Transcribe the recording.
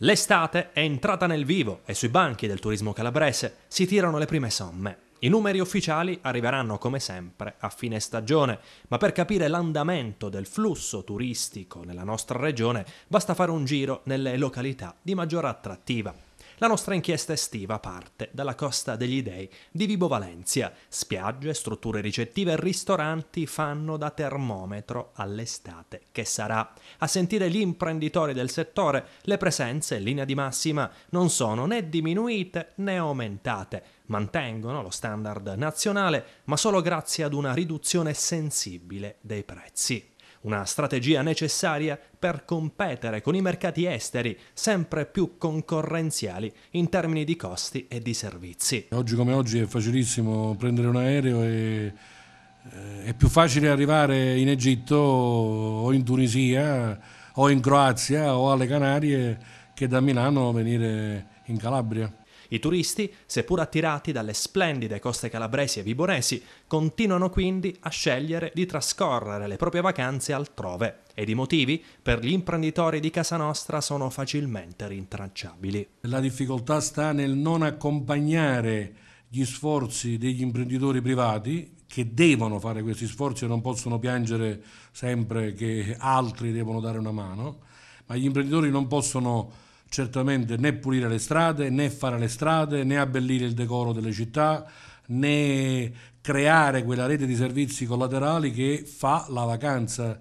L'estate è entrata nel vivo e sui banchi del turismo calabrese si tirano le prime somme. I numeri ufficiali arriveranno come sempre a fine stagione, ma per capire l'andamento del flusso turistico nella nostra regione basta fare un giro nelle località di maggior attrattiva. La nostra inchiesta estiva parte dalla Costa degli Dei di Vibo Valencia. Spiagge, strutture ricettive e ristoranti fanno da termometro all'estate che sarà. A sentire gli imprenditori del settore, le presenze in linea di massima non sono né diminuite né aumentate, mantengono lo standard nazionale, ma solo grazie ad una riduzione sensibile dei prezzi una strategia necessaria per competere con i mercati esteri sempre più concorrenziali in termini di costi e di servizi. Oggi come oggi è facilissimo prendere un aereo e eh, è più facile arrivare in Egitto o in Tunisia o in Croazia o alle Canarie che da Milano venire in Calabria. I turisti, seppur attirati dalle splendide coste calabresi e vibonesi, continuano quindi a scegliere di trascorrere le proprie vacanze altrove ed i motivi per gli imprenditori di casa nostra sono facilmente rintracciabili. La difficoltà sta nel non accompagnare gli sforzi degli imprenditori privati che devono fare questi sforzi e non possono piangere sempre che altri devono dare una mano, ma gli imprenditori non possono certamente né pulire le strade, né fare le strade, né abbellire il decoro delle città, né creare quella rete di servizi collaterali che fa la vacanza